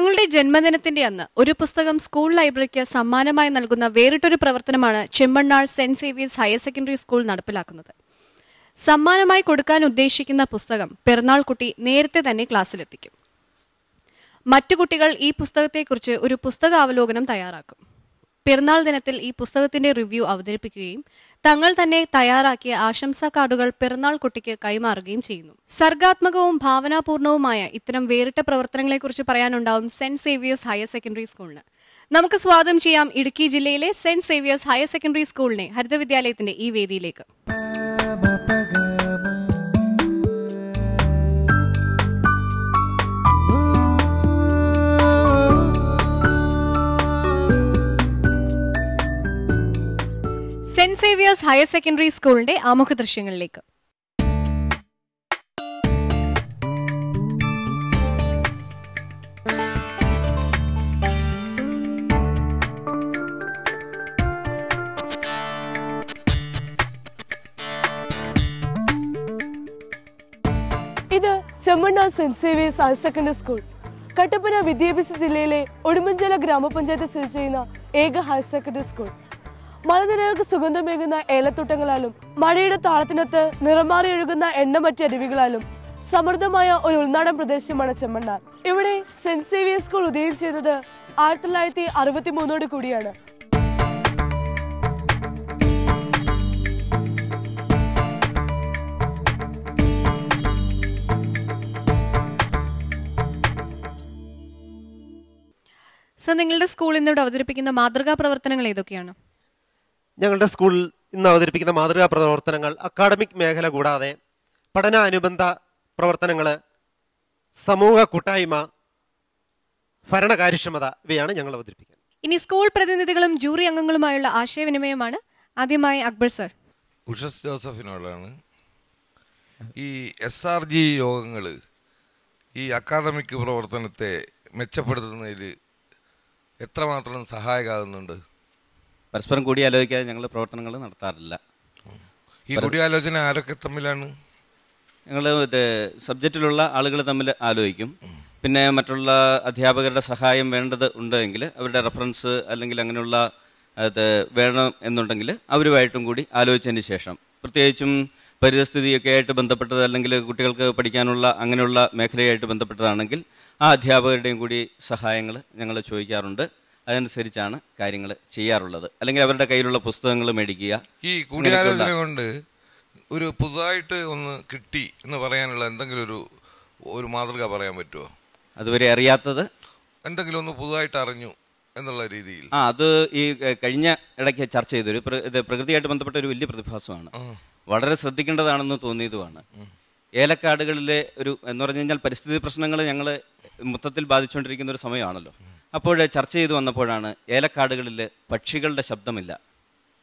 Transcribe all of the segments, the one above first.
തങ്ങളുടെ ജന്മദിനത്തിന്റെ അന്ന് ഒരു പുസ്തകം സ്കൂൾ ലൈബ്രറിക്ക് സമ്മാനമായി നൽകുന്ന വേറിട്ടൊരു പ്രവർത്തനമാണ് ചെമ്മണ്ണാൾ saint Xavier's higher secondary school നടപ്പിലാക്കുന്നത് സമ്മാനമായി കൊടുക്കാൻ ഉദ്ദേശിക്കുന്ന പുസ്തകം പിറന്നാൾ കുട്ടി നേരത്തെ തന്നെ ക്ലാസ്സിലെത്തിക്കും മറ്റു കുട്ടികൾ ഈ പുസ്തകത്തെക്കുറിച്ച് ഒരു പുസ്തകാവലോകനം തയ്യാറാക്കും പിറന്നാൾ ദിനത്തിൽ ഈ പുസ്തകത്തിന്റെ റിവ്യൂ അവതരിപ്പിക്കുകയും തങ്ങൾ തന്നെ തയ്യാറാക്കിയ ആശംസാ കാർഡുകൾ പിറന്നാൾ കുട്ടിക്ക് കൈമാറുകയും ചെയ്യുന്നു സർഗാത്മകവും ഭാവനാപൂർണവുമായ ഇത്തരം വേറിട്ട പ്രവർത്തനങ്ങളെക്കുറിച്ച് പറയാനുണ്ടാവും സെന്റ് സേവിയേഴ്സ് ഹയർ സെക്കൻഡറി സ്കൂളിന് നമുക്ക് സ്വാഗതം ചെയ്യാം ഇടുക്കി ജില്ലയിലെ സെന്റ് സേവിയേഴ്സ് ഹയർ സെക്കൻഡറി സ്കൂളിനെ ഹരിത വിദ്യാലയത്തിന്റെ ഈ വേദിയിലേക്ക് സെന്റ് സേവിയേഴ്സ് ഹയർ സെക്കൻഡറി സ്കൂളിന്റെ ആമുഖ ദൃശ്യങ്ങളിലേക്ക് ഇത് ചെമ്മണ്ണ saint Xavier's higher secondary school Kattappana വിദ്യാഭ്യാസ ജില്ലയിലെ ഒടുമഞ്ചല ഗ്രാമപഞ്ചായത്ത് സ്ഥിതി ചെയ്യുന്ന ഏക ഹയർ സെക്കൻഡറി സ്കൂൾ മലനിരകൾക്ക് സുഗന്ധമേകുന്ന ഏലത്തോട്ടങ്ങളാലും മഴയുടെ താളത്തിനൊത്ത് നിറമാറി ഒഴുകുന്ന എണ്ണമറ്റ അരുവികളാലും സമൃദ്ധമായ ഒരു ഉൾനാടൻ പ്രദേശമാണ് ചെമ്മണ്ണാർ ഇവിടെ സെന്റ് സേവിയേഴ്സ് സ്കൂൾ ഉദയം ചെയ്യുന്നത് ആയിരത്തി തൊള്ളായിരത്തി അറുപത്തി മൂന്നോട് കൂടിയാണ് സർ നിങ്ങളുടെ സ്കൂളിൽ നിന്ന് ഇവിടെ അവതരിപ്പിക്കുന്ന മാതൃകാ പ്രവർത്തനങ്ങൾ ഏതൊക്കെയാണ് ഞങ്ങളുടെ സ്കൂളിൽ ഇന്ന് അവതരിപ്പിക്കുന്ന മാതൃകാ പ്രവർത്തനങ്ങൾ അക്കാഡമിക് മേഖല കൂടാതെ പഠന അനുബന്ധ പ്രവർത്തനങ്ങൾ സമൂഹ കൂട്ടായ്മ ഭരണകാര്യക്ഷമത ഇവയാണ് ഞങ്ങൾ അവതരിപ്പിക്കുന്നത് ഇനി സ്കൂൾ പ്രതിനിധികളും ജൂറി അംഗങ്ങളുമായുള്ള ആശയവിനിമയമാണ് ആദ്യമായി അക്ബർ സർ ഉഷസ് ജോസഫിനോടാണ് ഈ എസ് ആർ ജി യോഗങ്ങൾ ഈ അക്കാദമിക് പ്രവർത്തനത്തെ മെച്ചപ്പെടുത്തുന്നതിൽ എത്രമാത്രം സഹായകാകുന്നുണ്ട് പരസ്പരം കൂടിയാലോചിക്കാതെ ഞങ്ങൾ പ്രവർത്തനങ്ങൾ നടത്താറില്ല ഈ കൂടിയാലോചന ആരൊക്കെ തമ്മിലാണ് ഞങ്ങൾ മറ്റേ സബ്ജക്റ്റിലുള്ള ആളുകൾ തമ്മിൽ ആലോചിക്കും പിന്നെ മറ്റുള്ള അധ്യാപകരുടെ സഹായം വേണ്ടത് ഉണ്ടെങ്കിൽ അവരുടെ റെഫറൻസ് അല്ലെങ്കിൽ അങ്ങനെയുള്ള അത് വേണം എന്നുണ്ടെങ്കിൽ അവരുമായിട്ടും കൂടി ആലോചിച്ചതിന് ശേഷം പ്രത്യേകിച്ചും പരിതസ്ഥിതിയൊക്കെ ആയിട്ട് ബന്ധപ്പെട്ടത് അല്ലെങ്കിൽ കുട്ടികൾക്ക് പഠിക്കാനുള്ള അങ്ങനെയുള്ള മേഖലയായിട്ട് ബന്ധപ്പെട്ടതാണെങ്കിൽ ആ അധ്യാപകരുടെയും കൂടി സഹായങ്ങൾ ഞങ്ങൾ ചോദിക്കാറുണ്ട് അതനുസരിച്ചാണ് കാര്യങ്ങൾ ചെയ്യാറുള്ളത് അല്ലെങ്കിൽ അവരുടെ കയ്യിലുള്ള പുസ്തകങ്ങൾ മേടിക്കുക ഈ കൂടിയാലോചന കൊണ്ട് ഒരു പുതുതായിട്ട് ഒന്ന് കിട്ടി എന്ന് പറയാനുള്ള എന്തെങ്കിലും ഒരു ഒരു മാതൃക പറയാൻ പറ്റുമോ അതുവരെ അറിയാത്തത് എന്തെങ്കിലും ഒന്ന് പുതുതായിട്ട് അറിഞ്ഞു എന്നുള്ള രീതിയിൽ ആ അത് ഈ കഴിഞ്ഞ ഇടയ്ക്ക് ചർച്ച ചെയ്തൊരു ഇത് പ്രകൃതിയായിട്ട് ബന്ധപ്പെട്ട ഒരു വലിയ പ്രതിഭാസമാണ് വളരെ ശ്രദ്ധിക്കേണ്ടതാണെന്ന് തോന്നിയതുമാണ് ഏലക്കാടുകളിലെ ഒരു എന്ന് പറഞ്ഞു കഴിഞ്ഞാൽ പരിസ്ഥിതി പ്രശ്നങ്ങൾ ഞങ്ങൾ മൊത്തത്തിൽ ബാധിച്ചുകൊണ്ടിരിക്കുന്ന ഒരു സമയമാണല്ലോ അപ്പോൾ ചർച്ച ചെയ്തു വന്നപ്പോഴാണ് ഏലക്കാടുകളിൽ പക്ഷികളുടെ ശബ്ദമില്ല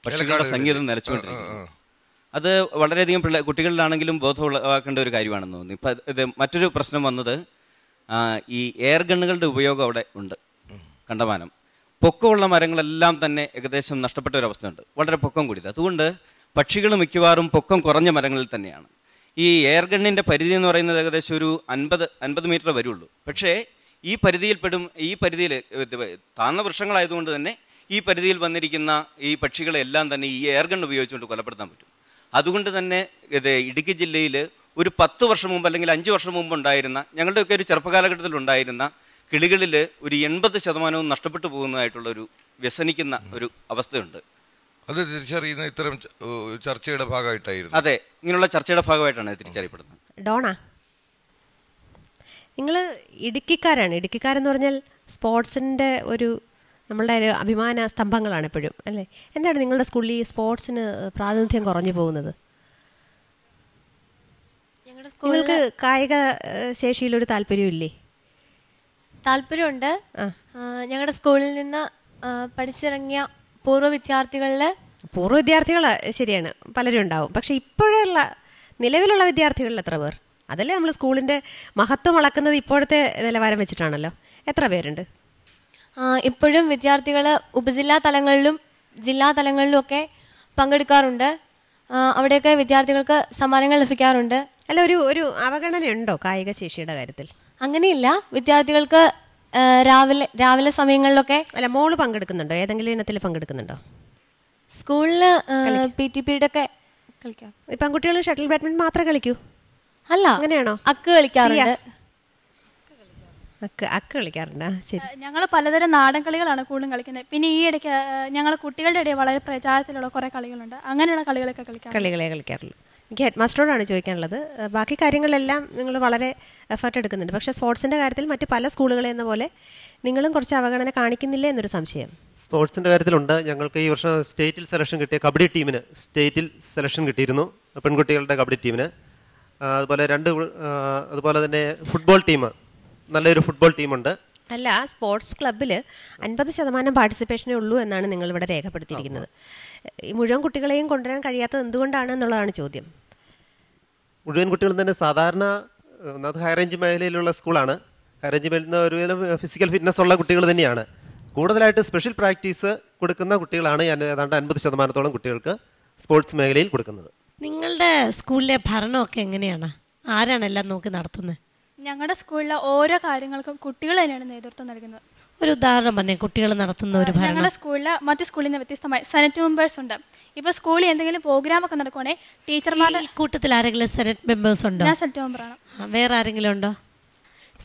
പക്ഷികളുടെ സംഗീതം നിലച്ചുകൊണ്ടിരിക്കുന്നു അത് വളരെയധികം പിള്ളേ കുട്ടികളിലാണെങ്കിലും ബോധമുള്ളവാക്കേണ്ട ഒരു കാര്യമാണെന്ന് തോന്നുന്നു ഇപ്പം ഇത് മറ്റൊരു പ്രശ്നം വന്നത് ഈ എയർ ഗണ്ണുകളുടെ ഉപയോഗം അവിടെ ഉണ്ട് കണ്ടമാനം പൊക്കമുള്ള മരങ്ങളെല്ലാം തന്നെ ഏകദേശം നഷ്ടപ്പെട്ട ഒരു അവസ്ഥയുണ്ട് വളരെ പൊക്കം കൂടിയത് അതുകൊണ്ട് പക്ഷികൾ മിക്കവാറും പൊക്കം കുറഞ്ഞ മരങ്ങളിൽ തന്നെയാണ് ഈ എയർ ഗണ്ണിൻ്റെ പരിധി എന്ന് പറയുന്നത് ഏകദേശം ഒരു അൻപത് അൻപത് മീറ്റർ വരുള്ളൂ പക്ഷേ ഈ പരിധിയിൽപ്പെടും ഈ പരിധിയിൽ താഴ്ന്ന വൃക്ഷങ്ങളായതുകൊണ്ട് തന്നെ ഈ പരിധിയിൽ വന്നിരിക്കുന്ന ഈ പക്ഷികളെല്ലാം തന്നെ ഈ എയർ ഗൺ ഉപയോഗിച്ചുകൊണ്ട് കൊലപ്പെടുത്താൻ പറ്റും അതുകൊണ്ട് തന്നെ ഇത് ഇടുക്കി ജില്ലയിൽ ഒരു പത്ത് വർഷം മുമ്പ് അല്ലെങ്കിൽ അഞ്ച് വർഷം മുമ്പ് ഉണ്ടായിരുന്ന ഞങ്ങളുടെയൊക്കെ ഒരു ചെറുപ്പകാലഘട്ടത്തിൽ ഉണ്ടായിരുന്ന കിളികളിൽ ഒരു എൺപത് ശതമാനവും നഷ്ടപ്പെട്ടു പോകുന്നതായിട്ടുള്ള ഒരു വ്യസനിക്കുന്ന ഒരു അവസ്ഥയുണ്ട് അത് തിരിച്ചറിയുന്ന ഇത്തരം ചർച്ചയുടെ ഭാഗമായിട്ടായിരുന്നു അതെ ഇങ്ങനെയുള്ള ചർച്ചയുടെ ഭാഗമായിട്ടാണ് തിരിച്ചറിയപ്പെടുന്നത് ഡോണ നിങ്ങൾ ഇടുക്കിക്കാരാണ് ഇടുക്കിക്കാരെന്ന് പറഞ്ഞാൽ സ്പോർട്സിൻ്റെ ഒരു നമ്മളുടെ ഒരു അഭിമാന സ്തംഭങ്ങളാണ് എപ്പോഴും അല്ലേ എന്താണ് നിങ്ങളുടെ സ്കൂളിൽ ഈ സ്പോർട്സിന് പ്രാതിനിധ്യം കുറഞ്ഞു പോകുന്നത് നിങ്ങൾക്ക് കായിക ശേഷിയിൽ ഒരു താല്പര്യമില്ലേ താല്പര്യമുണ്ട് ഞങ്ങളുടെ സ്കൂളിൽ നിന്ന് പഠിച്ചിറങ്ങിയ പൂർവ്വ വിദ്യാർത്ഥികളിൽ പൂർവ്വ വിദ്യാർത്ഥികൾ ശരിയാണ് പലരും ഉണ്ടാവും പക്ഷെ ഇപ്പോഴുള്ള നിലവിലുള്ള വിദ്യാർത്ഥികളിൽ എത്ര പേർ അതല്ലേ നമ്മൾ സ്കൂളിൻ്റെ മഹത്വം അളക്കുന്നത് ഇപ്പോഴത്തെ നിലവാരം വെച്ചിട്ടാണല്ലോ എത്ര പേരുണ്ട് ഇപ്പോഴും വിദ്യാർത്ഥികൾ ഉപജില്ലാ തലങ്ങളിലും ജില്ലാ തലങ്ങളിലും ഒക്കെ പങ്കെടുക്കാറുണ്ട് അവിടെയൊക്കെ വിദ്യാർത്ഥികൾക്ക് സമ്മാനങ്ങൾ ലഭിക്കാറുണ്ട് അല്ല ഒരു ഒരു അവഗണനയുണ്ടോ കായിക ശേഷിയുടെ കാര്യത്തിൽ അങ്ങനെയില്ല വിദ്യാർത്ഥികൾക്ക് രാവിലെ രാവിലെ സമയങ്ങളിലൊക്കെ അല്ല മോള് പങ്കെടുക്കുന്നുണ്ടോ ഏതെങ്കിലും ഇനത്തിൽ പങ്കെടുക്കുന്നുണ്ടോ സ്കൂളില് പി ടി പീരീഡ് ഒക്കെ കളിക്കാം പെൺകുട്ടികൾ ഷട്ടിൽ ബാഡ്മിന്റൺ മാത്രം കളിക്കൂ അല്ല അങ്ങനെയാണോ അക്ക് കളിക്കാറുണ്ട് അക്ക് അക്ക് ശരി ഞങ്ങൾ പലതരം നാടൻ കളികളാണ് കൂടുതലും കളിക്കുന്നത് പിന്നെ ഈ ഇടയ്ക്ക് ഞങ്ങൾ കുട്ടികളുടെ ഇടയിൽ വളരെ പ്രചാരത്തിലുള്ള കുറേ കളികളുണ്ട് അങ്ങനെയുള്ള കളികളൊക്കെ കളിക്കാറുള്ളൂ എനിക്ക് ഹെഡ് മാസ്റ്ററോടാണ് ചോദിക്കാനുള്ളത് ബാക്കി കാര്യങ്ങളെല്ലാം നിങ്ങൾ വളരെ എഫേർട്ട് എടുക്കുന്നുണ്ട് പക്ഷേ സ്പോർട്സിൻ്റെ കാര്യത്തിൽ മറ്റ് പല സ്കൂളുകളെ എന്ന പോലെ നിങ്ങളും കുറച്ച് അവഗണന കാണിക്കുന്നില്ല എന്നൊരു സംശയം സ്പോർട്സിൻ്റെ കാര്യത്തിലുണ്ട് ഞങ്ങൾക്ക് ഈ വർഷം സ്റ്റേറ്റിൽ സെലക്ഷൻ കിട്ടിയ കബഡി ടീമിന് സ്റ്റേറ്റിൽ സെലക്ഷൻ കിട്ടിയിരുന്നു പെൺകുട്ടികളുടെ കബഡി ടീമിന് അതുപോലെ രണ്ട് അതുപോലെ തന്നെ ഫുട്ബോൾ ടീം നല്ലൊരു ഫുട്ബോൾ ടീമുണ്ട് അല്ല ആ സ്പോർട്സ് ക്ലബ്ബിൽ അൻപത് ശതമാനം പാർട്ടിസിപ്പേഷനേ ഉള്ളൂ എന്നാണ് നിങ്ങൾ ഇവിടെ രേഖപ്പെടുത്തിയിരിക്കുന്നത് ഈ മുഴുവൻ കുട്ടികളെയും കൊണ്ടുവരാൻ കഴിയാത്തത് എന്തുകൊണ്ടാണ് എന്നുള്ളതാണ് ചോദ്യം മുഴുവൻ കുട്ടികളും തന്നെ സാധാരണ ഒന്നാമത് ഹൈറേഞ്ച് മേഖലയിലുള്ള സ്കൂളാണ് ഹൈറേഞ്ച് മേഖലയിൽ ഒരുവിധം ഫിസിക്കൽ ഫിറ്റ്നസ് ഉള്ള കുട്ടികൾ തന്നെയാണ് കൂടുതലായിട്ട് സ്പെഷ്യൽ പ്രാക്ടീസ് കൊടുക്കുന്ന കുട്ടികളാണ് ഞാൻ ഏതാണ്ട് അൻപത് ശതമാനത്തോളം കുട്ടികൾക്ക് സ്പോർട്സ് മേഖലയിൽ കൊടുക്കുന്നത് നിങ്ങളുടെ സ്കൂളിലെ ഭരണമൊക്കെ എങ്ങനെയാണ് ആരാണെല്ലാം നോക്കി നടത്തുന്നത് ഞങ്ങളുടെ സ്കൂളിലെ ഓരോ കാര്യങ്ങൾക്കും കുട്ടികൾ തന്നെയാണ് നേതൃത്വം നൽകുന്നത് ഒരു ഉദാഹരണം പറഞ്ഞേ കുട്ടികൾ നടത്തുന്ന ഒരു ഞങ്ങളുടെ സ്കൂളിലെ മറ്റു സ്കൂളിൽ നിന്ന് വ്യത്യസ്തമായി സെനറ്റ് മെമ്പേഴ്സ് ഉണ്ട് ഇപ്പൊ സ്കൂളിൽ എന്തെങ്കിലും പ്രോഗ്രാം ഒക്കെ നടക്കുവാണെങ്കിൽ ടീച്ചർമാരുടെ ഈ കൂട്ടത്തിൽ ആരെങ്കിലും സെനറ്റ് മെമ്പേഴ്സ് ഉണ്ടോ ഞാൻ സെനറ്റ് മെമ്പറാണ് വേറെ ആരെങ്കിലും ഉണ്ടോ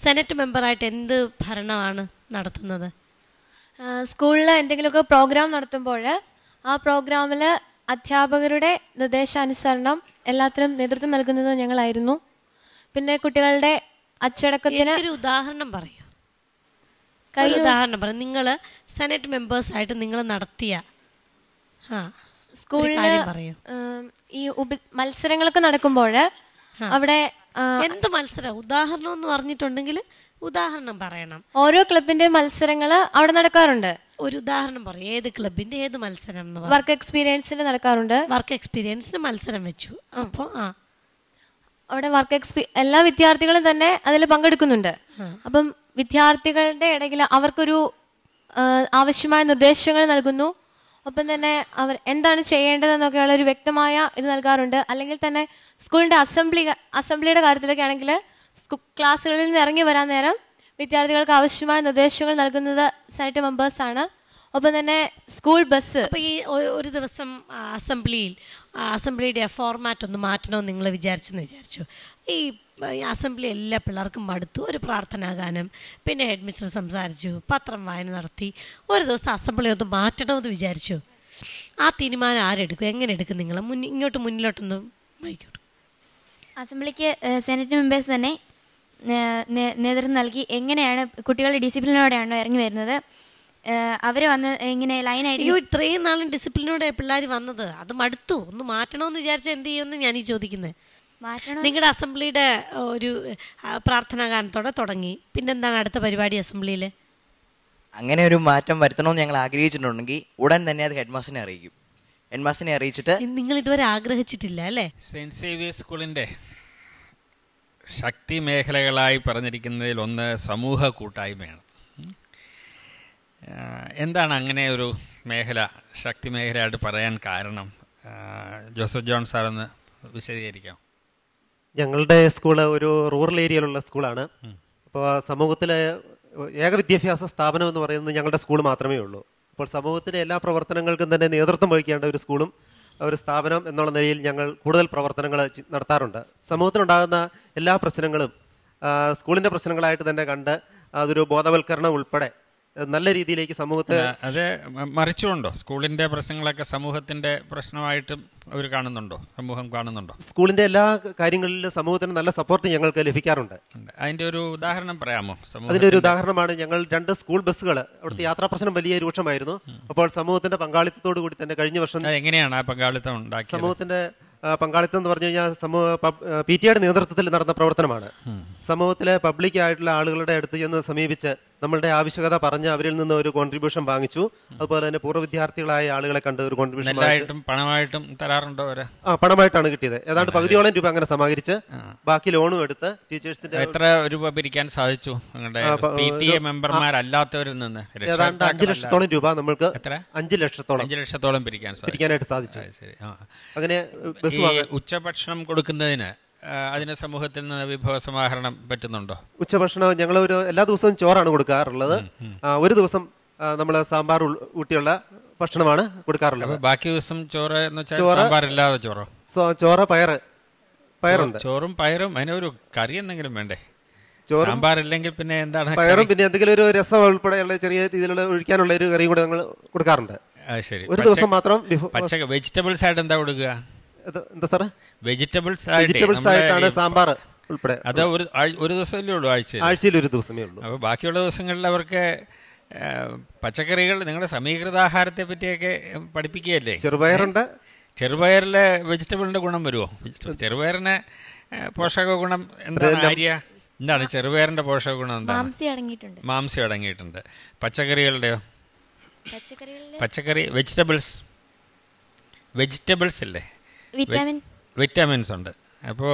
സെനറ്റ് ആയിട്ട് എന്ത് ഭരണമാണ് നടത്തുന്നത് സ്കൂളിൽ എന്തെങ്കിലുമൊക്കെ പ്രോഗ്രാം നടത്തുമ്പോൾ ആ പ്രോഗ്രാമിൽ അധ്യാപകരുടെ നിർദ്ദേശാനുസരണം എല്ലാത്തിനും നേതൃത്വം നൽകുന്നത് ഞങ്ങളായിരുന്നു പിന്നെ കുട്ടികളുടെ അച്ചടക്കത്തിന് ഒരു ഉദാഹരണം പറയൂ ഒരു ഉദാഹരണം പറയും നിങ്ങൾ സെനറ്റ് മെമ്പേഴ്സ് ആയിട്ട് നിങ്ങൾ നടത്തിയ സ്കൂളിൽ ഈ മത്സരങ്ങളൊക്കെ നടക്കുമ്പോൾ അവിടെ എന്ത് മത്സരം ഉദാഹരണം എന്ന് പറഞ്ഞിട്ടുണ്ടെങ്കിൽ ഉദാഹരണം പറയണം ഓരോ ക്ലബിന്റെ മത്സരങ്ങൾ അവിടെ നടക്കാറുണ്ട് ഒരു ഉദാഹരണം പറയും ഏത് ക്ലബിന്റെ ഏത് മത്സരം വർക്ക് എക്സ്പീരിയൻസിന് നടക്കാറുണ്ട് വർക്ക് എക്സ്പീരിയൻസിന് മത്സരം വെച്ചു അപ്പോൾ ആ അവിടെ വർക്ക് എക്സ്പീ എല്ലാ വിദ്യാർത്ഥികളും തന്നെ അതിൽ പങ്കെടുക്കുന്നുണ്ട് അപ്പം വിദ്യാർത്ഥികളുടെ ഇടയിൽ അവർക്കൊരു ആവശ്യമായ നിർദ്ദേശങ്ങൾ നൽകുന്നു ഒപ്പം തന്നെ അവർ എന്താണ് ചെയ്യേണ്ടതെന്നൊക്കെയുള്ള ഒരു വ്യക്തമായ ഇത് നൽകാറുണ്ട് അല്ലെങ്കിൽ തന്നെ സ്കൂളിന്റെ അസംബ്ലി അസംബ്ലിയുടെ കാര്യത്തിലൊക്കെ ആണെങ്കിൽ ക്ലാസ്സുകളിൽ നിന്ന് ഇറങ്ങി വരാൻ നേരം വിദ്യാർത്ഥികൾക്ക് ആവശ്യമായ നിർദ്ദേശങ്ങൾ നൽകുന്നത് സൈറ്റ് മെമ്പേഴ്സ് ആണ് ഒപ്പം തന്നെ സ്കൂൾ ബസ് ഈ ഒരു ദിവസം അസംബ്ലിയിൽ അസംബ്ലിയുടെ ഫോർമാറ്റ് ഒന്ന് മാറ്റണമെന്ന് നിങ്ങൾ വിചാരിച്ചെന്ന് വിചാരിച്ചു ഈ അസംബ്ലി എല്ലാ പിള്ളേർക്കും മടുത്തു ഒരു പ്രാർത്ഥനാഗാനം പിന്നെ ഹെഡ് മിസ്റ്റർ സംസാരിച്ചു പത്രം വായന നടത്തി ഒരു ദിവസം അസംബ്ലി ഒന്ന് മാറ്റണമെന്ന് വിചാരിച്ചു ആ തീരുമാനം ആരെടുക്കും എങ്ങനെ എടുക്കും നിങ്ങൾ മുന്നിൽ ഇങ്ങോട്ട് മുന്നിലോട്ടൊന്ന് വായിക്കോട്ടു അസംബ്ലിക്ക് സെനറ്റ് മെമ്പേഴ്സ് തന്നെ നേതൃത്വം നൽകി എങ്ങനെയാണ് കുട്ടികളുടെ ഡിസിപ്ലിനോടെയാണോ ഇറങ്ങി വരുന്നത് അവര് വന്ന് ഇങ്ങനെ ലൈനായിട്ട് ഇത്രയും നാളും ഡിസിപ്ലിനോടെ പിള്ളേർ വന്നത് അത് മടുത്തു ഒന്ന് മാറ്റണമെന്ന് വിചാരിച്ച എന്ത് ചെയ്യുമെന്ന് ഞാൻ ഈ ചോദിക്കുന്നത് നിങ്ങളുടെ അസംബ്ലിയുടെ ഒരു പ്രാർത്ഥനാ ഗാനത്തോടെ തുടങ്ങി പിന്നെന്താണ് അടുത്ത പരിപാടി അസംബ്ലിയിൽ അങ്ങനെ ഒരു മാറ്റം വരുത്തണമെന്ന് ഞങ്ങൾ ആഗ്രഹിച്ചിട്ടുണ്ടെങ്കിൽ ഉടൻ തന്നെ അത് ഹെഡ് അറിയിക്കും ഹെഡ് അറിയിച്ചിട്ട് നിങ്ങൾ ഇതുവരെ ആഗ്രഹിച്ചിട്ടില്ല അല്ലേ സെന്റ് സേവിയേഴ്സ് സ്കൂളിന്റെ ശക്തി മേഖലകളായി പറഞ്ഞിരിക്കുന്നതിൽ ഒന്ന് സമൂഹ കൂട്ടായ്മയാണ് എന്താണ് അങ്ങനെ ഒരു മേഖല ശക്തി മേഖലയായിട്ട് പറയാൻ കാരണം ജോസഫ് ജോൺ സാറൊന്ന് വിശദീകരിക്കാം ഞങ്ങളുടെ സ്കൂള് ഒരു റൂറൽ ഏരിയയിലുള്ള സ്കൂളാണ് അപ്പോൾ സമൂഹത്തിലെ ഏക വിദ്യാഭ്യാസ സ്ഥാപനം എന്ന് പറയുന്നത് ഞങ്ങളുടെ സ്കൂൾ മാത്രമേ ഉള്ളൂ അപ്പോൾ സമൂഹത്തിലെ എല്ലാ പ്രവർത്തനങ്ങൾക്കും തന്നെ നേതൃത്വം വഹിക്കേണ്ട ഒരു സ്കൂളും ഒരു സ്ഥാപനം എന്നുള്ള നിലയിൽ ഞങ്ങൾ കൂടുതൽ പ്രവർത്തനങ്ങൾ നടത്താറുണ്ട് സമൂഹത്തിനുണ്ടാകുന്ന എല്ലാ പ്രശ്നങ്ങളും സ്കൂളിൻ്റെ പ്രശ്നങ്ങളായിട്ട് തന്നെ കണ്ട് അതൊരു ബോധവൽക്കരണം ഉൾപ്പെടെ നല്ല രീതിയിലേക്ക് സമൂഹത്തെ അത് മറിച്ചുകൊണ്ടോ സ്കൂളിന്റെ പ്രശ്നങ്ങളൊക്കെ സമൂഹത്തിന്റെ പ്രശ്നമായിട്ടും അവർ കാണുന്നുണ്ടോ സമൂഹം കാണുന്നുണ്ടോ സ്കൂളിന്റെ എല്ലാ കാര്യങ്ങളിലും സമൂഹത്തിന് നല്ല സപ്പോർട്ട് ഞങ്ങൾക്ക് ലഭിക്കാറുണ്ട് അതിന്റെ ഒരു ഉദാഹരണം പറയാമോ അതിന്റെ ഒരു ഉദാഹരണമാണ് ഞങ്ങൾ രണ്ട് സ്കൂൾ ബസ്സുകൾ അവിടുത്തെ യാത്രാ പ്രശ്നം വലിയ രൂക്ഷമായിരുന്നു അപ്പോൾ സമൂഹത്തിന്റെ പങ്കാളിത്തത്തോട് കൂടി തന്നെ കഴിഞ്ഞ വർഷം എങ്ങനെയാണ് ആ പങ്കാളിത്തം സമൂഹത്തിന്റെ പങ്കാളിത്തം എന്ന് പറഞ്ഞു കഴിഞ്ഞാൽ സമൂഹ പി ടി ഐയുടെ നേതൃത്വത്തിൽ നടന്ന പ്രവർത്തനമാണ് സമൂഹത്തിലെ പബ്ലിക്കായിട്ടുള്ള ആളുകളുടെ അടുത്ത് ചെന്ന് സമീപിച്ച് നമ്മളുടെ ആവശ്യകത പറഞ്ഞ് അവരിൽ നിന്ന് ഒരു കോൺട്രിബ്യൂഷൻ വാങ്ങിച്ചു അതുപോലെ തന്നെ പൂർവ്വ വിദ്യാർത്ഥികളായ ആളുകളെ കണ്ട് ഒരു കോൺട്രിബ്യൂഷൻ പണമായിട്ടും തരാറുണ്ടോ ആ പണമായിട്ടാണ് കിട്ടിയത് ഏതാണ്ട് പകുതിയോളം രൂപ അങ്ങനെ സമാഹരിച്ച് ബാക്കി ലോണും എടുത്ത് ടീച്ചേഴ്സിന്റെ എത്ര രൂപ പിരിക്കാൻ സാധിച്ചു നിന്ന് ഏതാണ്ട് അഞ്ചു ലക്ഷത്തോളം രൂപ നമ്മൾക്ക് അഞ്ചു ലക്ഷത്തോളം അഞ്ചു ലക്ഷത്തോളം പിരിക്കാൻ പിരിക്കാനായിട്ട് സാധിച്ചു അങ്ങനെ ഉച്ചഭക്ഷണം കൊടുക്കുന്നതിന് അതിന് സമൂഹത്തിൽ നിന്ന് വിഭവ സമാഹരണം പറ്റുന്നുണ്ടോ ഉച്ചഭക്ഷണം ഞങ്ങൾ ഒരു എല്ലാ ദിവസവും ചോറാണ് കൊടുക്കാറുള്ളത് ഒരു ദിവസം നമ്മൾ സാമ്പാർ ഊട്ടിയുള്ള ഭക്ഷണമാണ് കൊടുക്കാറുള്ളത് ബാക്കി ദിവസം ചോറ് എന്ന് വെച്ചാൽ ചോറോ ചോറ് പയറ് പയറുണ്ട് ചോറും പയറും അതിനൊരു കറി എന്തെങ്കിലും വേണ്ടേ സാമ്പാറില്ലെങ്കിൽ പിന്നെ എന്താണ് പയറും പിന്നെ എന്തെങ്കിലും ഒരു രസം ഉൾപ്പെടെയുള്ള ചെറിയ രീതിയിലുള്ള ഒഴിക്കാനുള്ള ഒരു കറിയും കൂടെ ഞങ്ങൾ കൊടുക്കാറുണ്ട് ശരി ഒരു ദിവസം മാത്രം വെജിറ്റബിൾസ് ആയിട്ട് എന്താ കൊടുക്കുക എന്താ സാറേ വെജിറ്റബിൾസ് വെജിറ്റബിൾസ് ആയിട്ടാണ് സാമ്പാർ ഉൾപ്പെടെ അത് ഒരു ഒരു ദിവസമല്ലേ ഉള്ളൂ ആഴ്ചയിൽ ആഴ്ചയിൽ ഒരു ദിവസമേ ഉള്ളൂ അപ്പോൾ ബാക്കിയുള്ള ദിവസങ്ങളിൽ അവർക്ക് പച്ചക്കറികൾ നിങ്ങളുടെ സമീകൃത ആഹാരത്തെ പറ്റിയൊക്കെ പഠിപ്പിക്കുകയല്ലേ ചെറുപയറുണ്ട് ചെറുപയറിലെ വെജിറ്റബിളിന്റെ ഗുണം വരുമോ ചെറുപയറിന് പോഷക ഗുണം എന്താണ് ആര്യ എന്താണ് ചെറുപയറിന്റെ പോഷക ഗുണം എന്താണ് മാംസ്യം അടങ്ങിയിട്ടുണ്ട് പച്ചക്കറികളുടെയോ പച്ചക്കറി വെജിറ്റബിൾസ് വെജിറ്റബിൾസ് അല്ലേ വിറ്റാമിൻ വിറ്റാമിൻസ് ഉണ്ട് അപ്പോൾ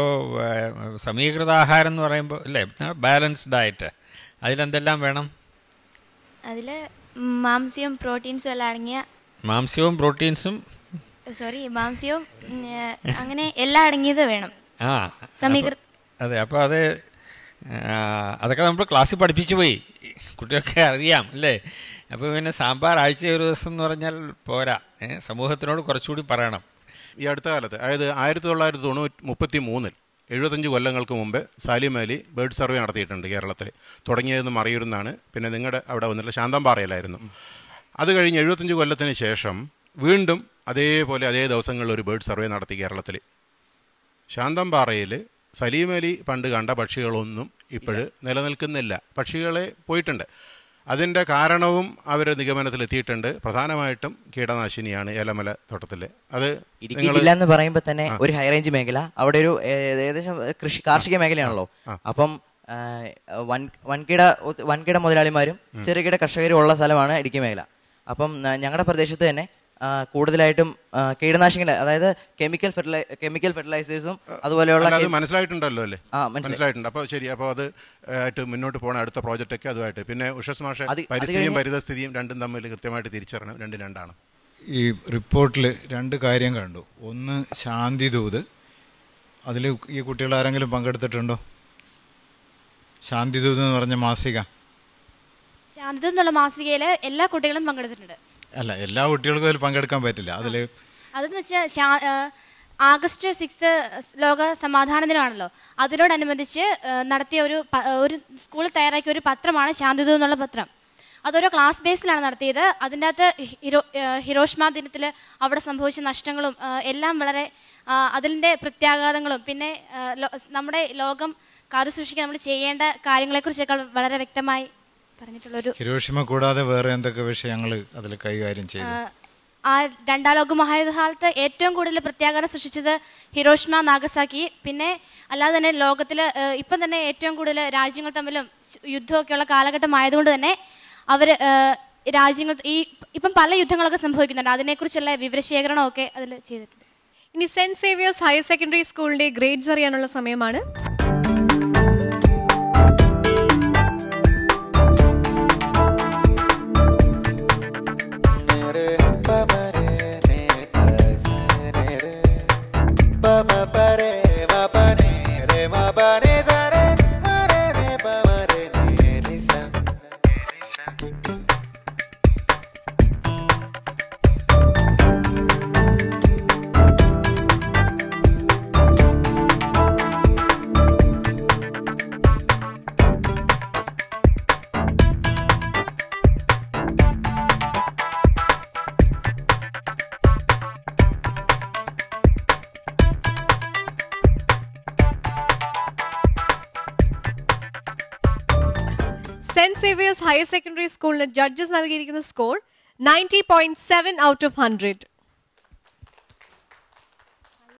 സമീകൃത ആഹാരം എന്ന് പറയുമ്പോൾ അല്ലേ ബാലൻസ് ഡയറ്റ് അതിലെന്തെല്ലാം വേണം അതിൽ മാംസ്യവും പ്രോട്ടീൻസും എല്ലാം അടങ്ങിയ മാംസ്യവും പ്രോട്ടീൻസും സോറി മാംസ്യവും അങ്ങനെ എല്ലാം അടങ്ങിയത് വേണം ആ സമീകൃത അതെ അപ്പോൾ അത് അതൊക്കെ നമ്മൾ ക്ലാസ്സിൽ പഠിപ്പിച്ചു പോയി കുട്ടികൾക്ക് അറിയാം അല്ലേ അപ്പോൾ പിന്നെ സാമ്പാർ ആഴ്ച ഒരു ദിവസം എന്ന് പറഞ്ഞാൽ പോരാ സമൂഹത്തിനോട് കുറച്ചുകൂടി പറയണം ഈ അടുത്ത കാലത്ത് അതായത് ആയിരത്തി തൊള്ളായിരത്തി തൊണ്ണൂറ്റി മുപ്പത്തി മൂന്നിൽ എഴുപത്തഞ്ച് കൊല്ലങ്ങൾക്ക് മുമ്പ് സാലിം അലി ബേർഡ് സർവേ നടത്തിയിട്ടുണ്ട് കേരളത്തിൽ തുടങ്ങിയതെന്ന് മറിയൂരെന്നാണ് പിന്നെ നിങ്ങളുടെ അവിടെ വന്നിട്ടുള്ള ശാന്തംപാറയിലായിരുന്നു അത് കഴിഞ്ഞ് എഴുപത്തഞ്ച് കൊല്ലത്തിന് ശേഷം വീണ്ടും അതേപോലെ അതേ ദിവസങ്ങളിൽ ഒരു ബേർഡ് സർവേ നടത്തി കേരളത്തിൽ ശാന്തംപാറയിൽ സലീം അലി പണ്ട് കണ്ട പക്ഷികളൊന്നും ഇപ്പോൾ നിലനിൽക്കുന്നില്ല പക്ഷികളെ പോയിട്ടുണ്ട് അതിൻ്റെ കാരണവും അവർ നിഗമനത്തിലെത്തിയിട്ടുണ്ട് പ്രധാനമായിട്ടും കീടനാശിനിയാണ് ഏലമല തോട്ടത്തിൽ അത് ഇടുക്കി എന്ന് പറയുമ്പോൾ തന്നെ ഒരു ഹൈറേഞ്ച് മേഖല അവിടെ ഒരു ഏകദേശം കൃഷി കാർഷിക മേഖലയാണല്ലോ അപ്പം വൻ വൻകിട വൻകിട മുതലാളിമാരും ചെറുകിട കർഷകരും ഉള്ള സ്ഥലമാണ് ഇടുക്കി മേഖല അപ്പം ഞങ്ങളുടെ പ്രദേശത്ത് തന്നെ കൂടുതലായിട്ടും കീടനാശിനികൾ അതായത് കെമിക്കൽ ഫെർട്ടിലൈ കെമിക്കൽ ഫെർട്ടിലൈസേഴ്സും അതുപോലെയുള്ള മനസ്സിലായിട്ടുണ്ടല്ലോ അല്ലേ മനസ്സിലായിട്ടുണ്ട് അപ്പോൾ ശരി അപ്പോൾ അത് ആയിട്ട് മുന്നോട്ട് പോകണം അടുത്ത പ്രോജക്റ്റൊക്കെ അതുമായിട്ട് പിന്നെ ഉഷസ് മാഷ പരിസ്ഥിതിയും പരിതസ്ഥിതിയും രണ്ടും തമ്മിൽ കൃത്യമായിട്ട് തിരിച്ചറിയണം രണ്ടും രണ്ടാണ് ഈ റിപ്പോർട്ടിൽ രണ്ട് കാര്യം കണ്ടു ഒന്ന് ശാന്തി ദൂത് അതിൽ ഈ കുട്ടികൾ ആരെങ്കിലും പങ്കെടുത്തിട്ടുണ്ടോ ദൂത് എന്ന് പറഞ്ഞ മാസിക ദൂത് എന്നുള്ള മാസികയിൽ എല്ലാ കുട്ടികളും പങ്കെടുത്തിട്ടുണ്ട് അല്ല എല്ലാ കുട്ടികൾക്കും അതിൽ പങ്കെടുക്കാൻ പറ്റില്ല അതിൽ അതെന്ന് വെച്ചാൽ ആഗസ്റ്റ് സിക്സ് ലോക സമാധാന ദിനമാണല്ലോ അതിനോടനുബന്ധിച്ച് നടത്തിയ ഒരു ഒരു സ്കൂളിൽ തയ്യാറാക്കിയ ഒരു പത്രമാണ് ശാന്തിദൂ എന്നുള്ള പത്രം അതൊരു ക്ലാസ് ബേസിലാണ് നടത്തിയത് അതിൻ്റെ അകത്ത് ഹിരോ ഹിരോഷ്മ ദിനത്തിൽ അവിടെ സംഭവിച്ച നഷ്ടങ്ങളും എല്ലാം വളരെ അതിൻ്റെ പ്രത്യാഘാതങ്ങളും പിന്നെ നമ്മുടെ ലോകം കാതു സൂക്ഷിക്കാൻ നമ്മൾ ചെയ്യേണ്ട കാര്യങ്ങളെക്കുറിച്ചൊക്കെ വളരെ വ്യക്തമായി ഹിരോഷിമ കൂടാതെ വേറെ എന്തൊക്കെ വിഷയങ്ങൾ അതിൽ കൈകാര്യം ചെയ്തു ആ രണ്ടാം ലോക മഹായുദ്ധകാലത്ത് ഏറ്റവും കൂടുതൽ പ്രത്യാഘാതം സൃഷ്ടിച്ചത് ഹിരോഷ്മ നാഗസാക്കി പിന്നെ അല്ലാതെ തന്നെ ലോകത്തിൽ ഇപ്പം തന്നെ ഏറ്റവും കൂടുതൽ രാജ്യങ്ങൾ തമ്മിലും യുദ്ധമൊക്കെയുള്ള കാലഘട്ടം ആയതുകൊണ്ട് തന്നെ അവർ രാജ്യങ്ങൾ ഈ ഇപ്പം പല യുദ്ധങ്ങളൊക്കെ സംഭവിക്കുന്നുണ്ട് അതിനെക്കുറിച്ചുള്ള വിവരശേഖരണമൊക്കെ അതിൽ ചെയ്തിട്ടുണ്ട് ഇനി സെന്റ് സേവിയേഴ്സ് ഹയർ സെക്കൻഡറി സ്കൂളിന്റെ ഗ്രേഡ്സ് അറിയാനുള്ള സമയമാണ് secondary school judges nalgirikkunna score 90.7 out of 100